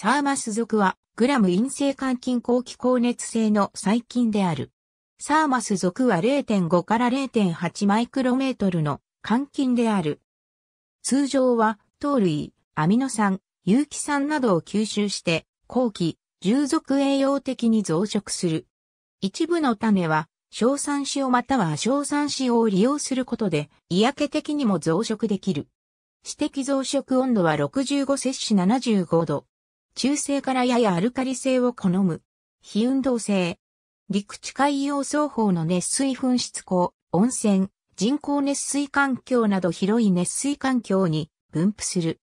サーマス属は、グラム陰性肝菌後期高熱性の細菌である。サーマス属は0.5から0.8マイクロメートルの肝菌である。通常は、糖類、アミノ酸、有機酸などを吸収して、後期、従属栄養的に増殖する。一部の種は、硝酸塩または硝酸塩を利用することで、嫌気的にも増殖できる。指摘増殖温度は65摂氏75度。中性からややアルカリ性を好む。非運動性。陸地海洋双方の熱水噴出口、温泉、人工熱水環境など広い熱水環境に分布する。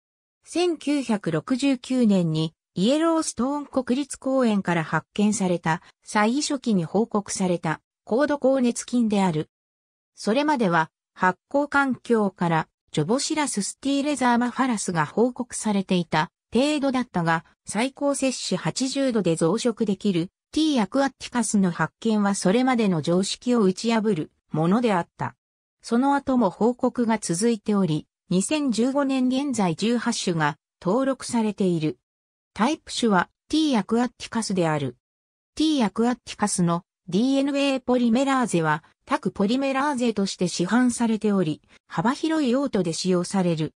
1969年にイエローストーン国立公園から発見された最初期に報告された高度高熱菌である。それまでは発酵環境からジョボシラススティーレザーマファラスが報告されていた程度だったが、最高摂取80度で増殖できる T アクアティカスの発見はそれまでの常識を打ち破るものであった。その後も報告が続いており、2015年現在18種が登録されている。タイプ種は T アクアティカスである。T アクアティカスの DNA ポリメラーゼはタクポリメラーゼとして市販されており、幅広い用途で使用される。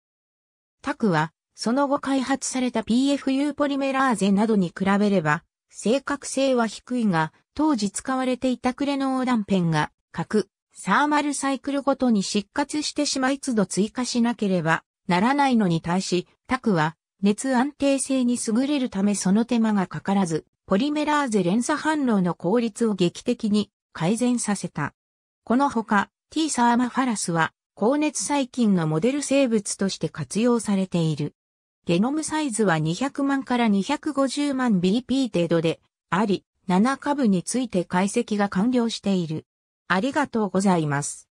タクはその後開発された PFU ポリメラーゼなどに比べれば、正確性は低いが、当時使われていたクレノー断片が、核、サーマルサイクルごとに失活してしまい都度追加しなければならないのに対し、タクは、熱安定性に優れるためその手間がかからず、ポリメラーゼ連鎖反応の効率を劇的に改善させた。このほか、T サーマファラスは、高熱細菌のモデル生物として活用されている。ゲノムサイズは200万から250万 BP 程度であり、7株について解析が完了している。ありがとうございます。